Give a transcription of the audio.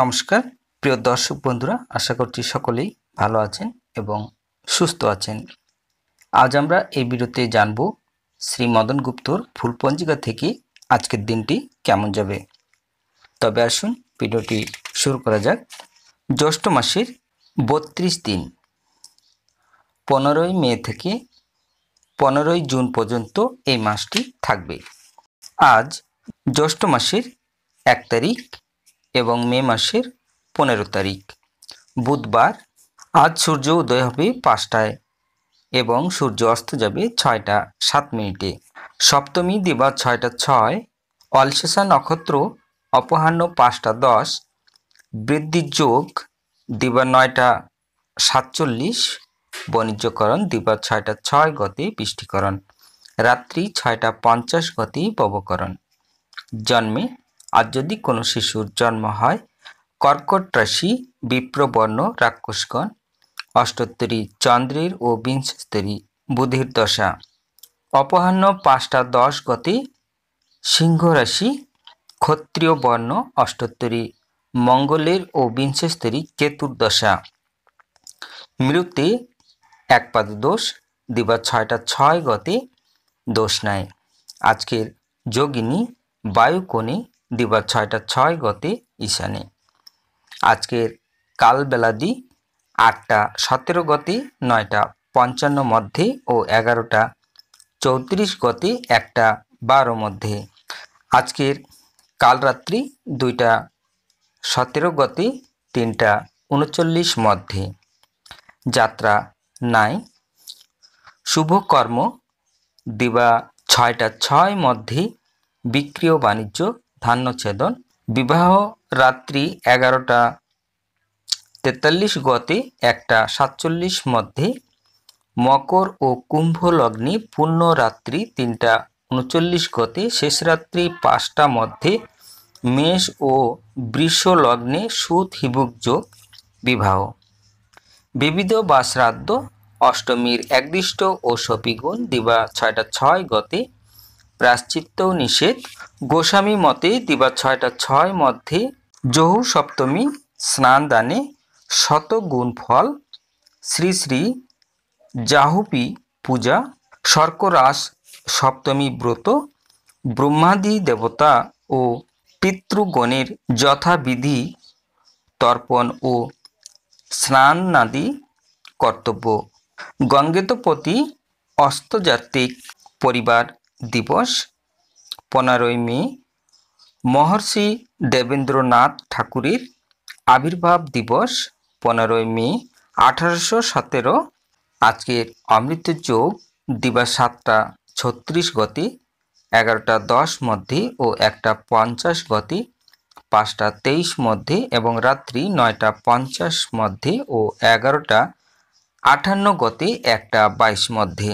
নমস্কার প্রিয় দর্শক বন্ধুরা আশা করছি সকলেই ভালো আছেন এবং সুস্থ আছেন আজ আমরা এই বিরতে জানব শ্রী মদন গুপ্তর ফুলপঞ্জিকা থেকে আজকের দিনটি কেমন যাবে তবে আসুন ভিডিওটি শুরু করা যাক জ্যৈষ্ঠ মাসের বত্রিশ দিন পনেরোই মে থেকে পনেরোই জুন পর্যন্ত এই মাসটি থাকবে আজ জ্যৈষ্ঠ মাসের এক তারিখ এবং মে মাসের পনেরো তারিখ বুধবার আজ সূর্য উদয় হবে পাঁচটায় এবং সূর্য অস্ত যাবে ছয়টা সাত মিনিটে সপ্তমী দিবা ছয়টা ছয় অলশেষা নক্ষত্র অপহান্ন পাঁচটা দশ বৃদ্ধির যোগ দিবা নয়টা সাতচল্লিশ বাণিজ্যকরণ দিবা ছয়টা ছয় গতি বৃষ্টিকরণ রাত্রি ছয়টা পঞ্চাশ গতি পবকরণ জন্মে আর যদি কোনো শিশুর জন্ম হয় কর্কট রাশি বিপ্রবর্ণ রাক্ষসগণ অষ্টোত্তরী চন্দ্রের ও বিংশস্তরী বুধির দশা অপহান্ন পাঁচটা দশ গতি সিংহ রাশি ক্ষত্রিয় বর্ণ অষ্টোত্তরী মঙ্গলের ও বিংশস্তরী কেতুর্দশা মৃত্যু এক পাদ দোষ দিবা ছয়টা ছয় গতে দোষ নাই আজকের যোগিনী বায়ুকোণে দিবা ছয়টা ছয় গতি ঈশানে আজকের কালবেলাদি আটটা সতেরো গতি নয়টা পঞ্চান্ন মধ্যে ও এগারোটা চৌত্রিশ গতি একটা বারো মধ্যে আজকের কাল রাত্রি দুইটা সতেরো গতি তিনটা উনচল্লিশ মধ্যে যাত্রা নাই শুভ কর্ম দিবা ছয়টা ছয় মধ্যে বিক্রিয় বাণিজ্য ধান্যচ্ছেদন বিবাহ রাত্রি এগারোটা তেতাল্লিশ গতে একটা সাতচল্লিশ মধ্যে মকর ও কুম্ভ লগ্নি পূর্ণ রাত্রি তিনটা উনচল্লিশ গতে শেষ রাত্রি পাঁচটা মধ্যে মেষ ও বৃষ লগ্নে সুত হিবুক যোগ বিবাহ বিবিধ বা শ্রাদ্ধ অষ্টমীর একদিষ্ট ও সপিগুণ দিবা ছয়টা ছয় গতে প্রাশ্চিত্যও নিষেধ গোস্বামী মতে দিবা ছয়টা ছয় মধ্যে জহু সপ্তমী স্নান দানে শত গুণফল শ্রী শ্রী জাহুপি পূজা সর্করাস সপ্তমী ব্রত ব্রহ্মাদি দেবতা ও পিতৃগণের যথাবিধি তর্পণ ও স্নানাদি কর্তব্য গঙ্গেতপতি অস্তজাত্বিক পরিবার দিবস পনেরোই মে মহর্ষি দেবেন্দ্রনাথ ঠাকুরের আবির্ভাব দিবস পনেরোই মে আঠারোশো সতেরো আজকের অমৃত যোগ দিবা সাতটা ছত্রিশ গতি এগারোটা দশ মধ্যে ও একটা পঞ্চাশ গতি পাঁচটা তেইশ মধ্যে এবং রাত্রি নয়টা পঞ্চাশ মধ্যে ও এগারোটা আটান্ন গতি একটা বাইশ মধ্যে